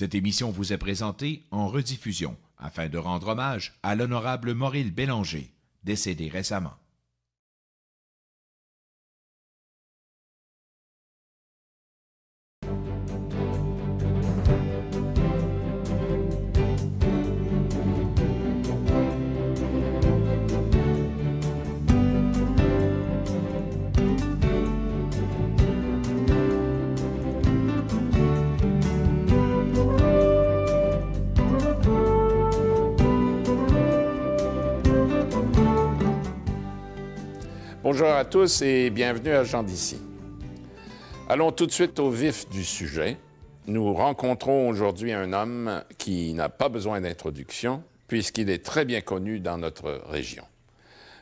Cette émission vous est présentée en rediffusion afin de rendre hommage à l'honorable Maurice Bélanger, décédé récemment. Bonjour à tous et bienvenue à Jean d'ici. Allons tout de suite au vif du sujet. Nous rencontrons aujourd'hui un homme qui n'a pas besoin d'introduction puisqu'il est très bien connu dans notre région.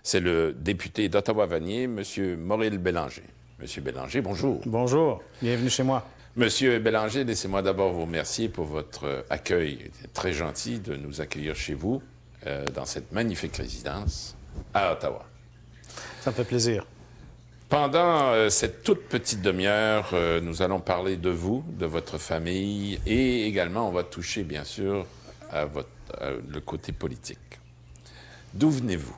C'est le député d'Ottawa-Vanier, M. Mauril Bélanger. Monsieur Bélanger, bonjour. Bonjour, bienvenue chez moi. Monsieur Bélanger, laissez-moi d'abord vous remercier pour votre accueil. Très gentil de nous accueillir chez vous euh, dans cette magnifique résidence à Ottawa. Ça me fait plaisir. Pendant euh, cette toute petite demi-heure, euh, nous allons parler de vous, de votre famille, et également, on va toucher, bien sûr, à, votre, le côté politique. D'où venez-vous?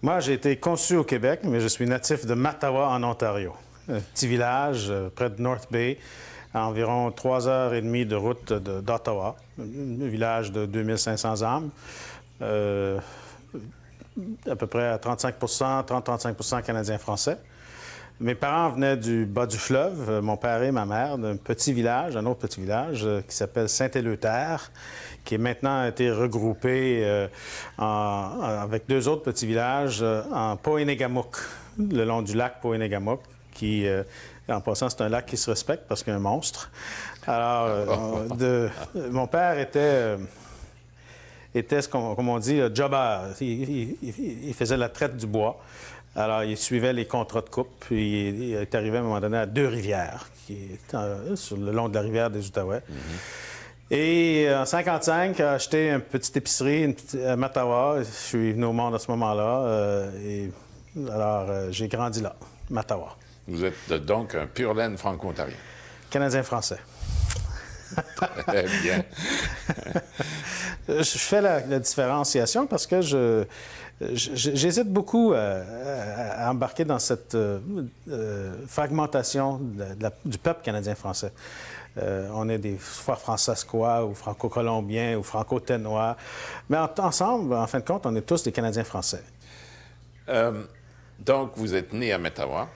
Moi, j'ai été conçu au Québec, mais je suis natif de Mattawa, en Ontario. Un petit village euh, près de North Bay, à environ trois heures et demie de route d'Ottawa. un village de 2500 âmes à peu près à 35 30-35 Canadiens-Français. Mes parents venaient du bas du fleuve, euh, mon père et ma mère, d'un petit village, un autre petit village euh, qui s'appelle Saint-Éleuthère, qui est maintenant été regroupé euh, avec deux autres petits villages en Poénégamouk, le long du lac Poénégamouk, qui, en passant, c'est un lac qui se respecte parce qu'il y a un monstre. Alors, de, mon père était était, ce comme on dit, le jobber. Il, faisait la traite du bois. Alors, il suivait les contrats de coupe, puis il, est arrivé à un moment donné à Deux-Rivières, qui est euh, sur le long de la rivière des Outaouais. Mm-hmm. Et euh, en 55, j'ai acheté une petite épicerie une à Matawa, Je suis venu au monde à ce moment-là. Euh, alors, j'ai grandi là, Matawa. Vous êtes donc un pur laine franco-ontarien. Canadien-français. Très bien. Euh, je fais la, différenciation parce que je, J'hésite beaucoup euh, à, embarquer dans cette euh, fragmentation du peuple canadien-français. on est des fois francescois ou franco-colombiens ou franco-ténois. Mais ensemble, en fin de compte, on est tous des Canadiens-français. donc, vous êtes né à Ottawa.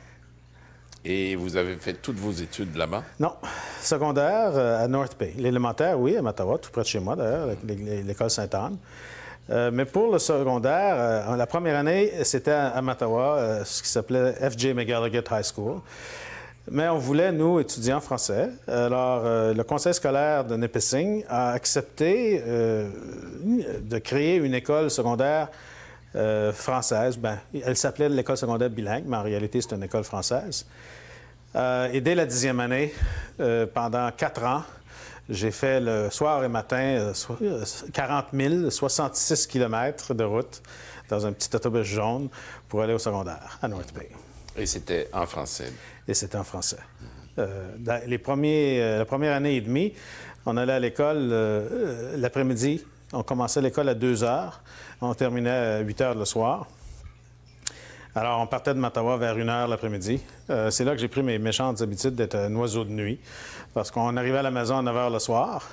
Et vous avez fait toutes vos études là-bas? Non. Secondaire euh, à North Bay. L'élémentaire, oui, à Mattawa, tout près de chez moi d'ailleurs, l'école Sainte-Anne. Euh, mais pour le secondaire, euh, la première année, c'était à Mattawa, ce qui s'appelait FJ McGallagher High School. Mais on voulait, nous, étudiants français. Alors, le conseil scolaire de Nipissing a accepté de créer une école secondaire euh, française. Ben, elle s'appelait l'école secondaire bilingue, mais en réalité, c'est une école française. Euh, et dès la dixième année, euh, pendant quatre ans, j'ai fait le soir et matin 40 000, 66 km de route dans un petit autobus jaune pour aller au secondaire à North Bay. Et c'était en français. Et c'était en français. les premiers, la première année et demie, on allait à l'école l'après-midi on commençait l'école à 2 heures. On terminait à 8 heures le soir. Alors, on partait de Mattawa vers 1 heure l'après-midi. Euh, c'est là que j'ai pris mes méchantes habitudes d'être un oiseau de nuit. Parce qu'on arrivait à la maison à 9 heures le soir.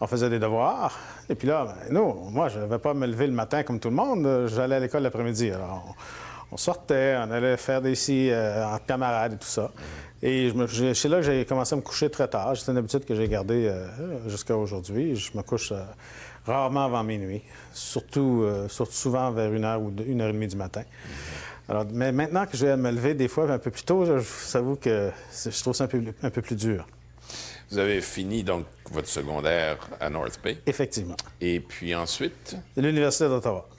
On faisait des devoirs. Et puis là, non ben, nous, moi, je ne vais pas me lever le matin comme tout le monde. J'allais à l'école l'après-midi. Alors, on, sortait, on allait faire des scies entre euh, en camarades et tout ça. Et c'est là que j'ai commencé à me coucher très tard. C'est une habitude que j'ai gardée euh, jusqu'à aujourd'hui. Je me couche euh, rarement avant minuit, surtout, euh, surtout souvent vers une heure ou une heure et demie du matin. Alors, mais maintenant que je vais me lever des fois un peu plus tôt, je, vous avoue que je trouve ça un peu, un peu plus dur. Vous avez fini donc votre secondaire à North Bay. Effectivement. Et puis ensuite? L'Université d'Ottawa.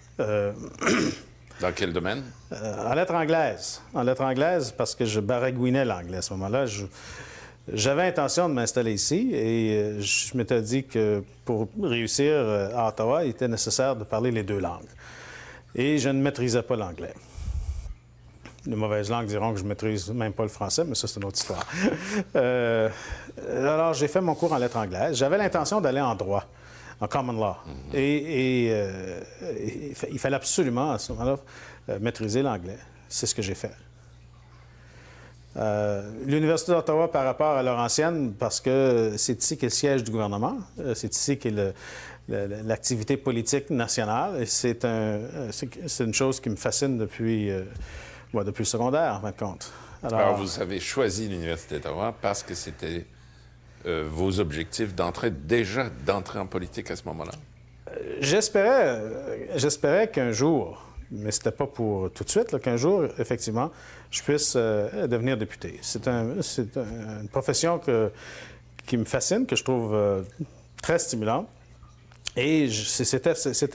Dans quel domaine? Euh, en lettres anglaises. En lettres anglaises, parce que je baragouinais l'anglais à ce moment-là. J'avais intention de m'installer ici et euh, je m'étais dit que pour réussir euh, à Ottawa, il était nécessaire de parler les deux langues. Et je ne maîtrisais pas l'anglais. Les mauvaises langues diront que je maîtrise même pas le français, mais ça, c'est une autre histoire. alors, j'ai fait mon cours en lettres anglaises. J'avais l'intention d'aller en droit en common law. Mhm. Et, euh, il fallait absolument, à ce moment-là, euh, maîtriser l'anglais. C'est ce que j'ai fait. Euh, L'Université d'Ottawa par rapport à ancienne, parce que c'est ici qu'est le siège du gouvernement, c'est ici qu'est l'activité politique nationale, et c'est un, une chose qui me fascine depuis, depuis le secondaire, en fin de compte. Alors vous avez choisi l'Université d'Ottawa parce que c'était euh, vos objectifs d'entrer, déjà d'entrer en politique à ce moment-là? Euh, j'espérais, euh, j'espérais qu'un jour, mais c'était pas pour tout de suite, qu'un jour, effectivement, je puisse devenir député. C'est un, une profession que, qui me fascine, que je trouve très stimulante. Et c'était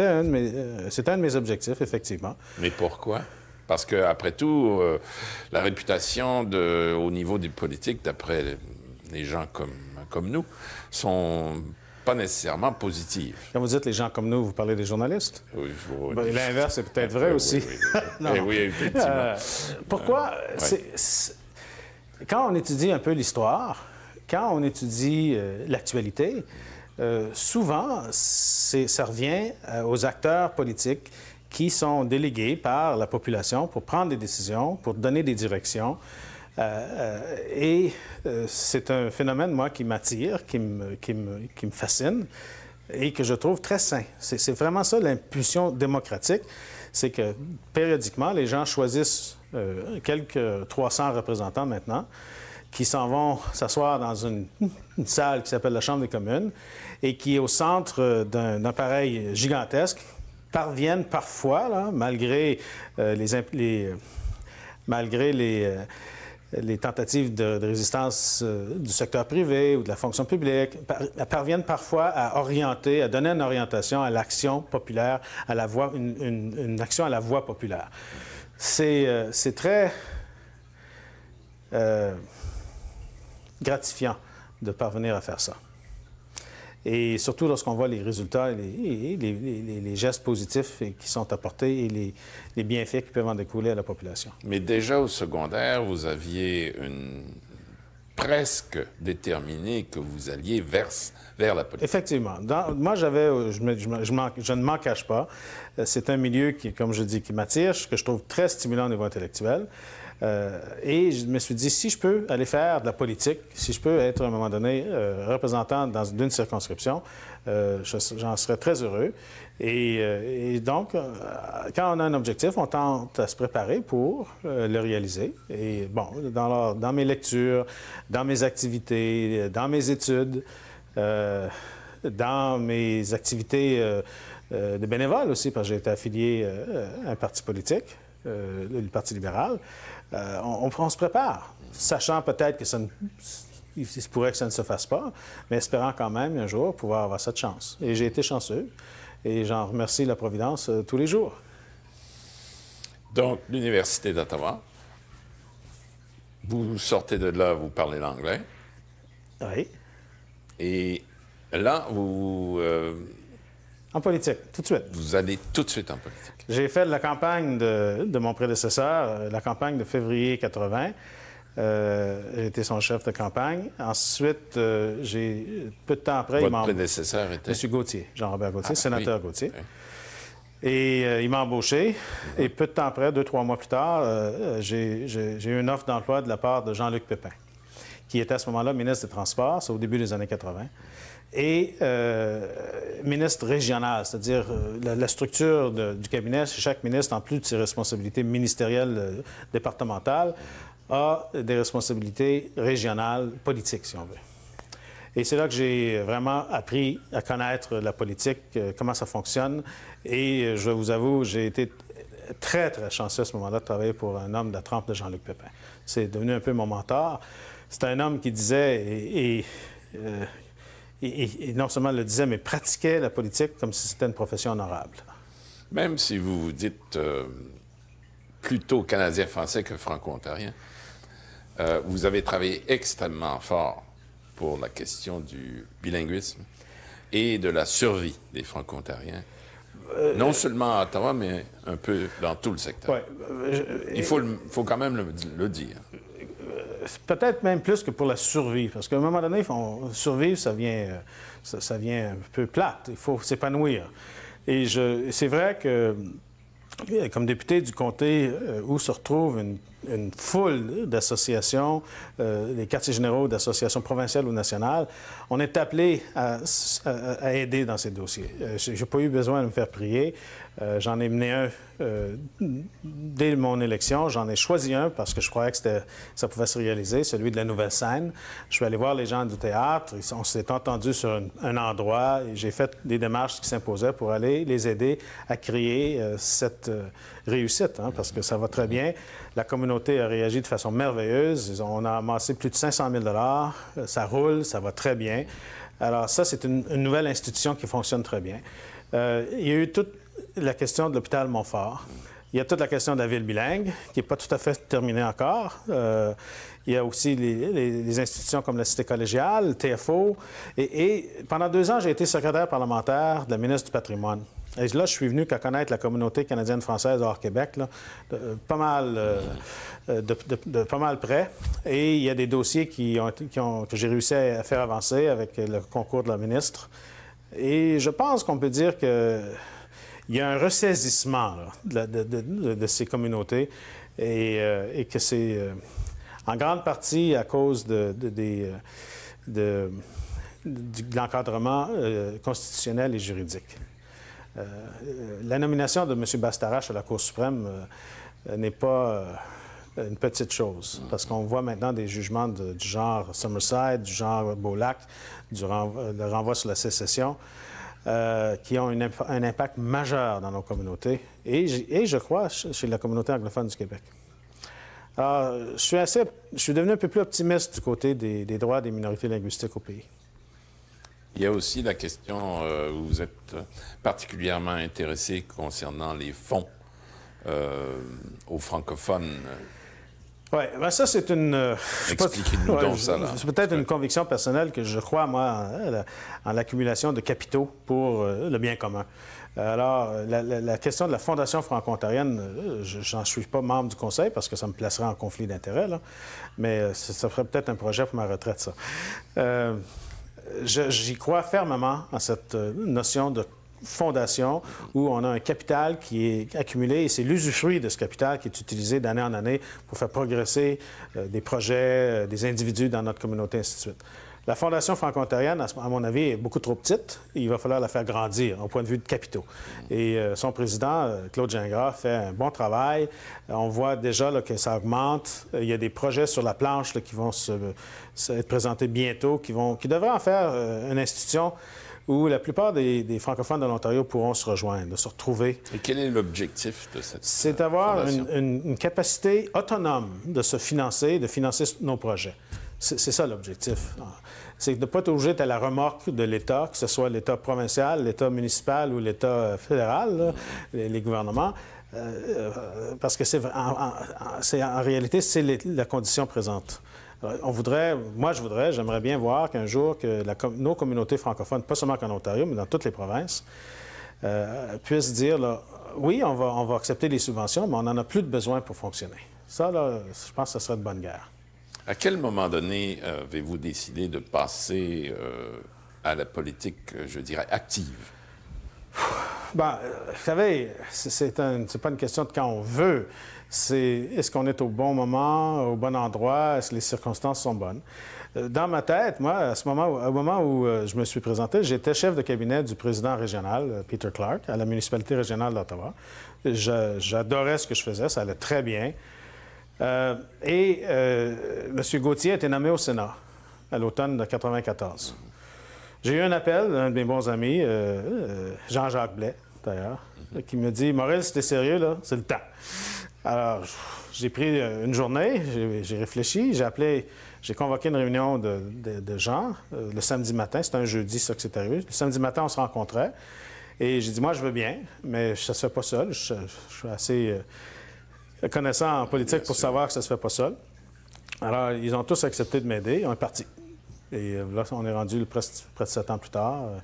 un, de mes, un de mes objectifs, effectivement. Mais pourquoi? Parce que, après tout, la réputation de, au niveau des politiques, d'après les gens comme comme nous sont pas nécessairement positives. Quand vous dites les gens comme nous, vous parlez des journalistes? Oui, oui. Ben, l'inverse est peut-être vrai aussi. Oui, oui. effectivement. pourquoi? Quand on étudie un peu l'histoire, quand on étudie euh, l'actualité, euh, souvent, ça revient euh, aux acteurs politiques qui sont délégués par la population pour prendre des décisions, pour donner des directions. Euh, euh, et euh, c'est un phénomène, moi, qui m'attire, qui me, qui, me, qui me, fascine et que je trouve très sain. C'est vraiment ça l'impulsion démocratique, c'est que périodiquement, les gens choisissent quelques 300 représentants maintenant qui s'en vont s'asseoir dans une, salle qui s'appelle la Chambre des communes et qui, au centre d'un appareil gigantesque, parviennent parfois, là, malgré les malgré les les tentatives de, résistance euh, du secteur privé ou de la fonction publique parviennent parfois à orienter, à donner une orientation à l'action populaire, à la voix une, action à la voix populaire. C'est euh, très euh, gratifiant de parvenir à faire ça. Et surtout lorsqu'on voit les résultats et les, gestes positifs qui sont apportés et les, bienfaits qui peuvent en découler à la population. Mais déjà au secondaire, vous aviez une... presque déterminé que vous alliez vers, vers la politique. Effectivement. moi, j'avais, euh, je, je, ne m'en cache pas. Euh, c'est un milieu qui, comme je dis, qui m'attire, que je trouve très stimulant au niveau intellectuel. Euh, et je me suis dit, si je peux aller faire de la politique, si je peux être à un moment donné euh, représentant dans une circonscription, euh, j'en serais très heureux. Et, donc, quand on a un objectif, on tente à se préparer pour le réaliser. Et bon, dans, mes lectures, dans mes activités, dans mes études, dans mes activités de bénévole aussi, parce que j'ai été affilié à un parti politique, le Parti libéral. Euh, on, se prépare, sachant peut-être que ça ne, se pourrait que ça ne se fasse pas, mais espérant quand même un jour pouvoir avoir cette chance. Et j'ai été chanceux et j'en remercie la Providence euh, tous les jours. Donc, l'Université d'Ottawa, vous sortez de là, vous parlez l'anglais. Oui. Et là, vous... Euh, en politique, tout de suite. Vous allez tout de suite en politique. J'ai fait la campagne de, mon prédécesseur, euh, la campagne de février 80. Euh, j'ai été son chef de campagne. Ensuite, euh, j'ai peu de temps après, mon il prédécesseur était Monsieur Gauthier, Jean-Robert Gauthier, ah, sénateur Gauthier. Et euh, il m'a embauché. Et peu de temps après, deux trois mois plus tard, j'ai eu une offre d'emploi de la part de Jean-Luc Pépin, qui était à ce moment-là ministre des Transports, au début des années 80 et euh, ministre régional, c'est-à-dire euh, la, structure du cabinet, chaque ministre, en plus de ses responsabilités ministérielles euh, départementales, a des responsabilités régionales politiques, si on veut. Et c'est là que j'ai vraiment appris à connaître la politique, comment ça fonctionne. Et je vous avoue, j'ai été très, très chanceux à ce moment-là de travailler pour un homme de la trempe de Jean-Luc Pépin. C'est devenu un peu mon mentor. C'est un homme qui disait, et, et et, non seulement le disait, mais pratiquait la politique comme si c'était une profession honorable. Même si vous vous dites euh, plutôt canadien-français que franco-ontarien, euh, vous avez travaillé extrêmement fort pour la question du bilinguisme et de la survie des franco-ontariens. Euh, non seulement à Ottawa, mais un peu dans tout le secteur. Il faut, faut, quand même le, le dire peut-être même plus que pour la survie, parce qu'à un moment donné, survivre, ça vient, euh, ça, ça, vient un peu plate, il faut s'épanouir. Et c'est vrai que, euh, comme député du comté euh, où se retrouve une une foule d'associations, des euh, quartiers généraux, d'associations provinciales ou nationales. On est appelé à, aider dans ces dossiers. Euh, je n'ai pas eu besoin de me faire prier. Euh, j'en ai mené un dès mon élection. J'en ai choisi un parce que je croyais que ça pouvait se réaliser, celui de la nouvelle scène. Je suis allé voir les gens du théâtre. On s'est entendus sur un, endroit j'ai fait des démarches qui s'imposaient pour aller les aider à créer cette réussite, hein, parce que ça va très bien. La communauté a réagi de façon merveilleuse. On a amassé plus de 500 000 Ça roule, ça va très bien. Alors ça, c'est une, nouvelle institution qui fonctionne très bien. Euh, il y a eu toute la question de l'hôpital Montfort. Il y a toute la question de la ville bilingue, qui n'est pas tout à fait terminée encore. Euh, il y a aussi les, institutions comme la Cité collégiale, le TFO. Et, et pendant deux ans, j'ai été secrétaire parlementaire de la ministre du Patrimoine. Et là, je suis venu qu'à connaître la communauté canadienne-française hors Québec, euh, euh, de, pas, mal, près. Et il y a des dossiers que j'ai réussi à faire avancer avec le concours de la ministre. Et je pense qu'on peut dire qu'il y a un ressaisissement de, ces communautés et, euh, que c'est en grande partie à cause de, l'encadrement constitutionnel et juridique. Euh, la nomination de M. Bastarache à la Cour suprême euh, euh, n'est pas une petite chose, parce qu'on voit maintenant des jugements du genre Summerside, du genre Beaulac, du renvoi, le renvoi sur la sécession, qui ont un impact majeur dans nos communautés et, et, je crois chez la communauté anglophone du Québec. je suis, devenu un peu plus optimiste du côté des droits des minorités linguistiques au pays. Il y a aussi la question euh, où vous êtes particulièrement intéressé concernant les fonds euh, aux francophones. Oui, ben ça, c'est une. Euh, Expliquez-nous ça. C'est peut-être une conviction personnelle que je crois, moi, en, l'accumulation de capitaux pour le bien commun. Alors, la, question de la Fondation franco-ontarienne, je n'en suis pas membre du conseil parce que ça me placerait en conflit d'intérêts, mais ça ferait peut-être un projet pour ma retraite, ça j'y crois fermement à cette euh, notion de fondation où on a un capital qui est accumulé et c'est l'usufruit de ce capital qui est utilisé d'année en année pour faire progresser euh, des projets, euh, des individus dans notre communauté, ainsi de suite. La Fondation franco-ontarienne, à mon avis, est beaucoup trop petite. Il va falloir la faire grandir au point de vue de capitaux. Et euh, son président, euh, Claude Gingras, fait un bon travail. On voit déjà que ça augmente. Il y a des projets sur la planche qui vont se, être présentés bientôt, qui, vont, qui devraient en faire euh, une institution où la plupart des, francophones de l'Ontario pourront se rejoindre, se retrouver. Et quel est l'objectif de cette C'est d'avoir une, capacité autonome de se financer, de financer nos projets. C'est ça l'objectif. C'est de ne pas être obligé à la remorque de l'État, que ce soit l'État provincial, l'État municipal ou l'État euh, fédéral, les, gouvernements, euh, euh, parce que c'est en, réalité, c'est la condition présente. on voudrait, moi je voudrais, j'aimerais bien voir qu'un jour que nos communautés francophones, pas seulement qu'en Ontario, mais dans toutes les provinces, puissent dire, oui, on va, accepter les subventions, mais on n'en a plus de besoin pour fonctionner. Ça, je pense que ce serait de bonne guerre. À quel moment donné euh, avez-vous décidé de passer euh, à la politique, euh, je dirais, active? Ben, vous savez, c'est n'est pas une question de quand on veut. C'est est-ce qu'on est au bon moment, au bon endroit, est-ce que les circonstances sont bonnes? Dans ma tête, moi, à ce moment, au moment où je me suis présenté, j'étais chef de cabinet du président régional, Peter Clark, à la municipalité régionale d'Ottawa. J'adorais ce que je faisais, ça allait très bien. Euh, et euh, M. Gauthier a été nommé au Sénat à l'automne de 1994. J'ai eu un appel d'un de mes bons amis, euh, Jean-Jacques Blais, d'ailleurs, qui me dit Morel, c'était sérieux, là, c'est le temps. Alors, j'ai pris une journée, j'ai réfléchi, j'ai appelé, j'ai convoqué une réunion de, gens le samedi matin. C'était un jeudi, ça que c'est arrivé. Le samedi matin, on se rencontrait. Et j'ai dit, moi, je veux bien, mais ça se fait pas seul. je suis assez euh, connaissant en politique pour savoir que ça ne se fait pas seul. Alors, ils ont tous accepté de m'aider. on est parti. Et euh, là, on est rendu près de sept ans plus tard. Euh.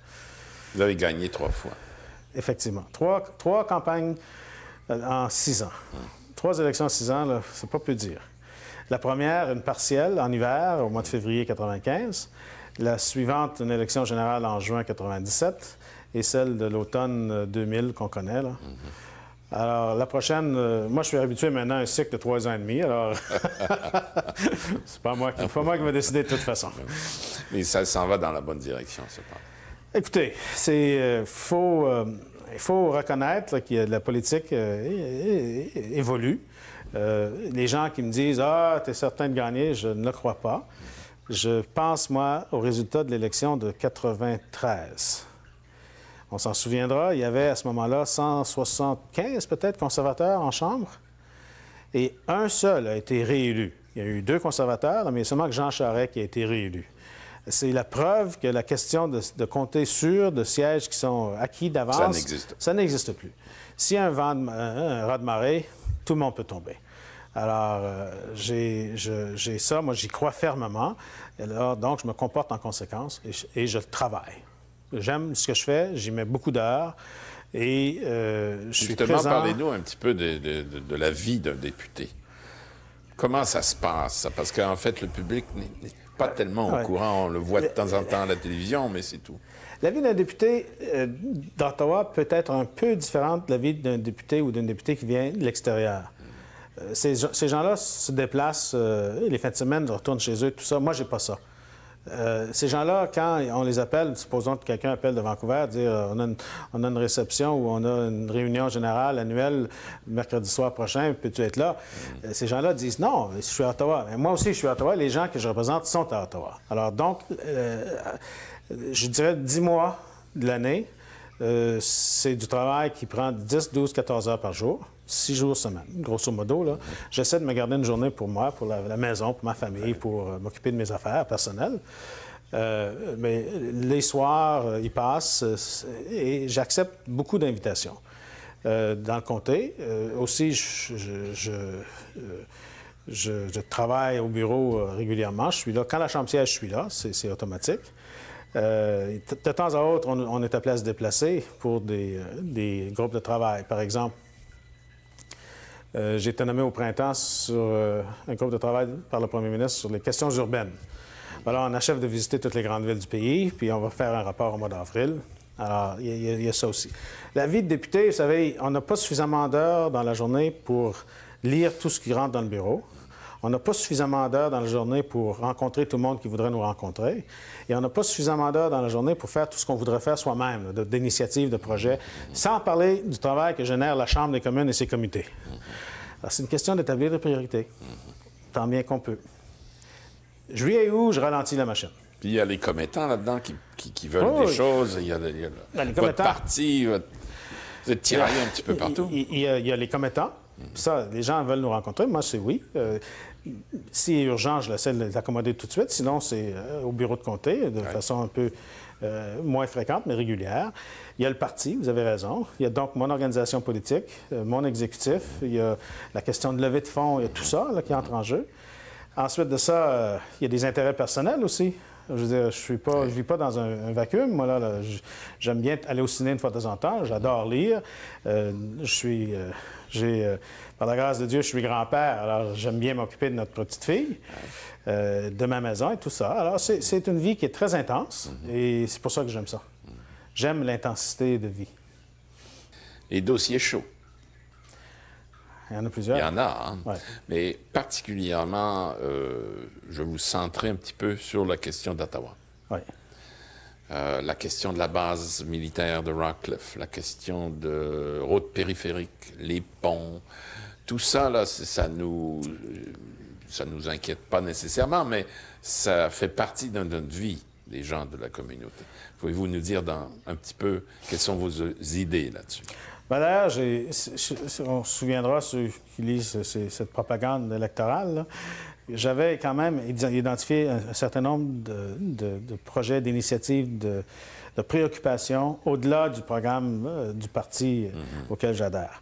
Vous avez gagné trois fois. Effectivement. Trois, campagnes en six ans. Hum. Trois élections en six ans, c'est pas peu dire. La première, une partielle en hiver, au mois de février 95. La suivante, une élection générale en juin 97. Et celle de l'automne 2000 qu'on connaît, là. Hum, hum. Alors, la prochaine, euh, moi, je suis habitué maintenant à un cycle de trois ans et demi, alors c'est pas moi qui, pas moi qui vais décider de toute façon. Mais ça s'en va dans la bonne direction, c'est pas. Écoutez, euh, faut, euh, il faut reconnaître que la politique évolue. les gens qui me disent Ah, tu es certain de gagner, je ne le crois pas. Je pense, moi, au résultat de l'élection de 93. On s'en souviendra, il y avait à ce moment-là 175 peut-être conservateurs en Chambre et un seul a été réélu. Il y a eu deux conservateurs, mais seulement que Jean Charest qui a été réélu. C'est la preuve que la question de, compter sur de sièges qui sont acquis d'avance, ça n'existe plus. S'il y a un, vent de, marée, tout le monde peut tomber. Alors, euh, j'ai ça, moi j'y crois fermement. Alors, donc, je me comporte en conséquence et je travaille. J'aime ce que je fais, j'y mets beaucoup d'heures. Et euh, je suis Justement, parlez-nous un petit peu de, la vie d'un député. Comment ça se passe? Ça? Parce qu'en fait, le public n'est pas tellement au courant. On le voit de temps en temps à la télévision, mais c'est tout. La vie d'un député euh, d'Ottawa peut être un peu différente de la vie d'un député ou d'un députée qui vient de l'extérieur. Euh, ces, gens-là se déplacent les fins de semaine, retournent chez eux, tout ça. Moi, j'ai pas ça. Euh, ces gens-là, quand on les appelle, supposons que quelqu'un appelle de Vancouver, dire euh, on, a une, réception ou on a une réunion générale annuelle mercredi soir prochain, peux-tu être là? Euh, ces gens-là disent non, je suis à Ottawa. moi aussi, je suis à Ottawa. Les gens que je représente sont à Ottawa. Alors donc, je dirais 10 mois de l'année, c'est du travail qui prend 10, 12, 14 heures par jour six jours semaine, grosso modo. Là. J'essaie de me garder une journée pour moi, pour la, maison, pour ma famille, pour euh, m'occuper de mes affaires personnelles. Euh, mais les soirs, euh, ils passent et j'accepte beaucoup d'invitations. dans le comté. aussi, je, travaille au bureau régulièrement. Je suis là. Quand la chambre je suis là. C'est, automatique. de temps à autre, on, est à place déplacer pour des groupes de travail. Par exemple, euh, j'ai été nommé au printemps sur euh, un groupe de travail par le premier ministre sur les questions urbaines. Alors, on achève de visiter toutes les grandes villes du pays, puis on va faire un rapport au mois d'avril. Alors, il y, a ça aussi. La vie de député, vous savez, on n'a pas suffisamment d'heures dans la journée pour lire tout ce qui rentre dans le bureau. On n'a pas suffisamment d'heures dans la journée pour rencontrer tout le monde qui voudrait nous rencontrer. Et on n'a pas suffisamment d'heures dans la journée pour faire tout ce qu'on voudrait faire soi-même, d'initiatives, de projets, sans parler du travail que génère la Chambre des communes et ses comités. C'est une question d'établir des priorités, tant bien qu'on peut. Juillet où? je ralentis la machine. Puis il y a les commettants là-dedans qui, veulent des oh, choses. Il y a, ben, votre parti, vous êtes tiraillé un petit peu partout. Il y, a, il y a les commettants, ça, les gens veulent nous rencontrer. Moi, c'est oui. Euh, si est urgent, je l'essaie de l'accommoder tout de suite. Sinon, c'est euh, au bureau de comté, de façon un peu euh, moins fréquente, mais régulière. Il y a le parti, vous avez raison. Il y a donc mon organisation politique, mon exécutif. Il y a la question de levée de fonds, il y a tout ça qui entre en jeu. Ensuite de ça, il y a des intérêts personnels aussi. Je veux dire, je suis pas, vis pas dans un, vacuum. Moi là, j'aime bien aller au ciné une fois de temps en temps. J'adore lire. je suis, j'ai, euh, par la grâce de Dieu, je suis grand-père, alors j'aime bien m'occuper de notre petite fille, euh, de ma maison et tout ça. Alors, c'est, une vie qui est très intense mhm. et c'est pour ça que j'aime ça. Mhm. J'aime l'intensité de vie. Les dossiers chauds. Il y en a plusieurs. Il y en a, hein? mais particulièrement, euh, je vais vous centrer un petit peu sur la question d'Ottawa. Oui. Euh, la question de la base militaire de Rockcliffe, la question de routes périphériques, les ponts, tout ça, là, ça nous, euh, ça nous inquiète pas nécessairement, mais ça fait partie de notre vie des gens de la communauté. Pouvez-vous nous dire un petit peu quelles sont vos euh, idées là-dessus? Ben, d'ailleurs, on se souviendra, ceux qui lisent cette propagande électorale, j'avais quand même identifié un, certain nombre de, projets, d'initiatives, de, préoccupations au-delà du programme euh, du parti euh, mhm. auquel j'adhère.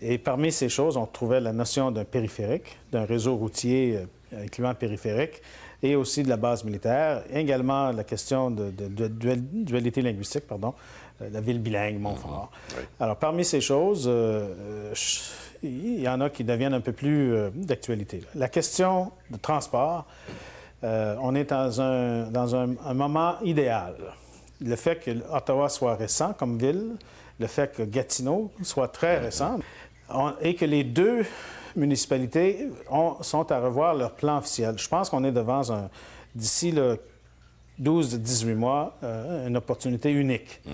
Et parmi ces choses, on trouvait la notion d'un périphérique, d'un réseau routier incluant euh, périphérique, et aussi de la base militaire, également la question de, dualité linguistique, pardon, la ville bilingue, Montfort. Mhm. Alors, parmi ces choses, je il y en a qui deviennent un peu plus euh, d'actualité. La question de transport, euh, on est dans, un, dans un, moment idéal. Le fait que Ottawa soit récent comme ville, le fait que Gatineau soit très récent, et que les deux municipalités sont à revoir leur plan officiel. Je pense qu'on est devant un... D'ici 12-18 mois, euh, une opportunité unique. Mm-hmm.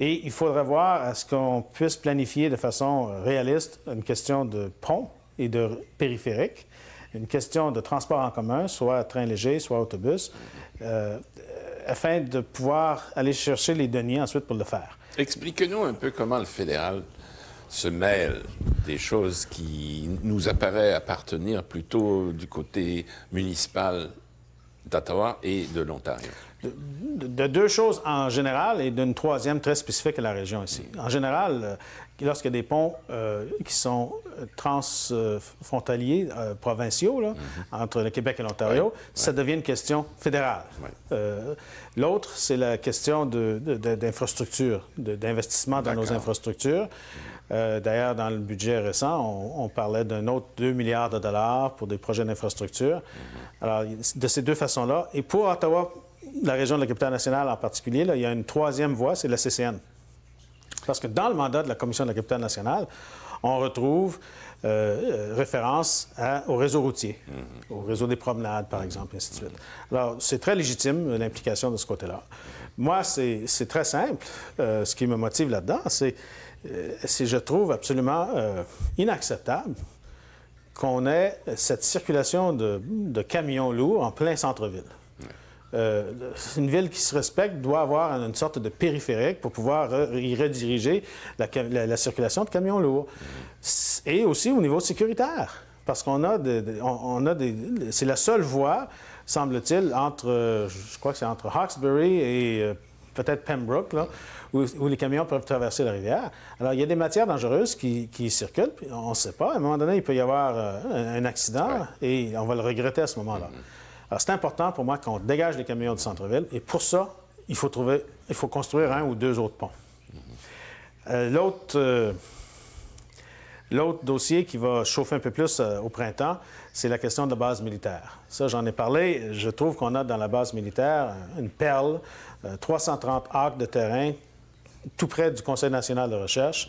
Et il faudrait voir à ce qu'on puisse planifier de façon réaliste une question de pont et de périphérique, une question de transport en commun, soit train léger, soit autobus, mm-hmm. euh, afin de pouvoir aller chercher les deniers ensuite pour le faire. Expliquez-nous un peu comment le fédéral se mêle des choses qui nous apparaissent appartenir plutôt du côté municipal d'Ottawa et de l'Ontario de, deux choses en général et d'une troisième très spécifique à la région ici. En général, euh, lorsque des ponts euh, qui sont euh, transfrontaliers, provinciaux, mhm. entre le Québec et l'Ontario, ça devient une question fédérale. L'autre, c'est la question d'infrastructures, d'investissement dans nos infrastructures. D'ailleurs, dans le budget récent, on, parlait d'un autre 2 milliards de dollars pour des projets d'infrastructures. Mhm. Alors, de ces deux façons-là, et pour Ottawa la région de la capitale nationale en particulier, il y a une troisième voie, c'est la CCN. Parce que dans le mandat de la Commission de la capitale nationale, on retrouve euh, euh, référence au réseau routier, mm-hmm. au réseau des promenades, par mm-hmm. exemple, et ainsi de suite. Alors, c'est très légitime, euh, l'implication de ce côté-là. Moi, c'est très simple. ce qui me motive là-dedans, c'est que je trouve absolument inacceptable qu'on ait cette circulation de camions lourds en plein centre-ville. Euh, une ville qui se respecte doit avoir une sorte de périphérique pour pouvoir y rediriger la, circulation de camions lourds. Et aussi au niveau sécuritaire, parce qu'on a, des, c'est la seule voie, semble-t-il, entre, euh, je crois que c'est entre Hawkesbury et euh, peut-être Pembroke, là, où, les camions peuvent traverser la rivière. Alors, il y a des matières dangereuses qui, circulent, puis on ne sait pas. À un moment donné, il peut y avoir un accident et on va le regretter à ce moment-là. Mm-hmm c'est important pour moi qu'on dégage les camions du centre-ville et pour ça, il faut, trouver, il faut construire un ou deux autres ponts. Euh, l'autre, euh, l'autre dossier qui va chauffer un peu plus euh, au printemps, c'est la question de la base militaire. Ça, j'en ai parlé. Je trouve qu'on a dans la base militaire une perle, 330 acres de terrain, tout près du Conseil national de recherche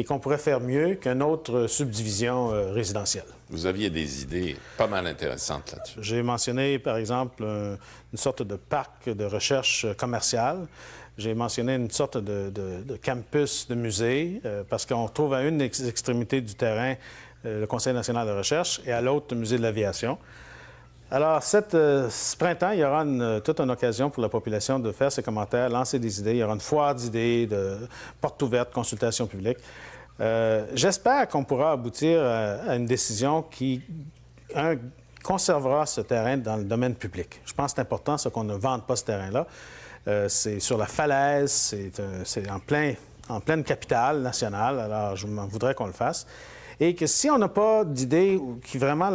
et qu'on pourrait faire mieux qu'une autre subdivision euh, résidentielle. Vous aviez des idées pas mal intéressantes là-dessus. J'ai mentionné, par exemple, une sorte de parc de recherche euh, commerciale. J'ai mentionné une sorte de, campus de musée, euh, parce qu'on trouve à une extrémité du terrain le Conseil national de recherche et à l'autre le musée de l'aviation. Alors, cette, ce printemps, il y aura toute une occasion pour la population de faire ses commentaires, lancer des idées. Il y aura une foire d'idées, de portes ouvertes, consultation publique. Euh, j'espère qu'on pourra aboutir euh, à une décision qui, un, conservera ce terrain dans le domaine public. Je pense que c'est important, ce qu'on ne vende pas ce terrain-là. Euh, c'est sur la falaise, c'est en, plein, en pleine capitale nationale, alors je m'en voudrais qu'on le fasse. Et que si on n'a pas d'idées qui vraiment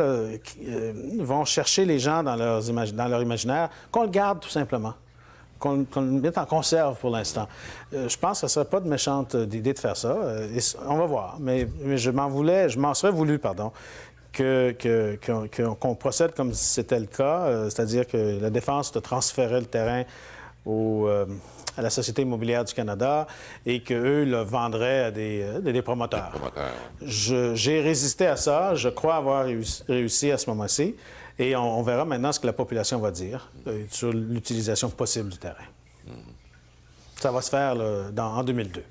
vont chercher les gens dans, dans leur imaginaire, qu'on le garde tout simplement qu'on qu mette en conserve pour l'instant. Euh, je pense que ce serait pas de méchante euh, idée de faire ça. Euh, on va voir. Mais, je m'en voulais, je m'en serais voulu, pardon, qu'on que, procède comme si c'était le cas, c'est-à-dire que la défense te transférer le terrain à la Société immobilière du Canada et qu'eux le vendraient à des, promoteurs. Des promoteurs. J'ai résisté à ça. Je crois avoir réussi à ce moment-ci. Et on, verra maintenant ce que la population va dire euh, sur l'utilisation possible du terrain. Hmm. Ça va se faire en 2002.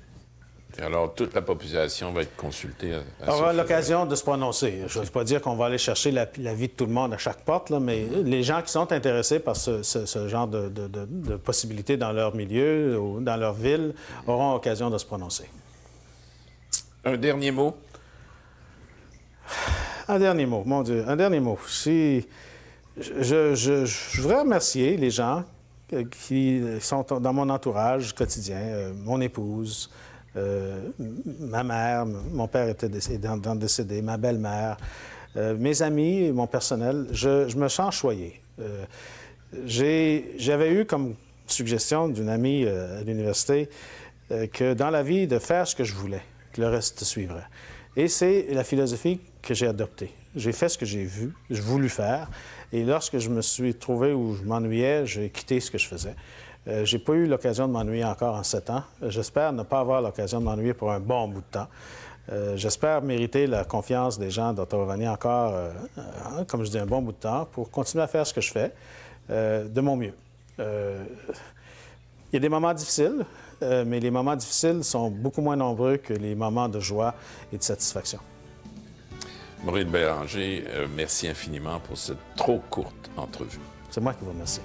alors, toute la population va être consultée. À, aura l'occasion de se prononcer. Je ne veux pas dire qu'on va aller chercher l'avis vie de tout le monde à chaque porte, mais les gens qui sont intéressés par ce, genre de, de, possibilités dans leur milieu ou dans leur ville auront l'occasion de se prononcer. Un dernier mot un dernier mot, mon Dieu, un dernier mot. Si... Je, voudrais remercier les gens qui sont dans mon entourage quotidien, euh, mon épouse, euh, ma mère, mon père était décédé, dans, décédé ma belle-mère, euh, mes amis mon personnel. Je, je me sens choyé. J'avais eu comme suggestion d'une amie à l'université que dans la vie, de faire ce que je voulais, que le reste suivrait. Et c'est la philosophie que j'ai adoptée. J'ai fait ce que j'ai vu, j'ai voulu faire. Et lorsque je me suis trouvé où je m'ennuyais, j'ai quitté ce que je faisais. Euh, j'ai pas eu l'occasion de m'ennuyer encore en sept ans. J'espère ne pas avoir l'occasion de m'ennuyer pour un bon bout de temps. Euh, j'espère mériter la confiance des gens d'Ottawa-Vanier encore, euh, hein, comme je dis, un bon bout de temps pour continuer à faire ce que je fais euh, de mon mieux. Il y a des moments difficiles. Euh, mais les moments difficiles sont beaucoup moins nombreux que les moments de joie et de satisfaction. Maurice Béranger, euh, merci infiniment pour cette trop courte entrevue. C'est moi qui vous remercie.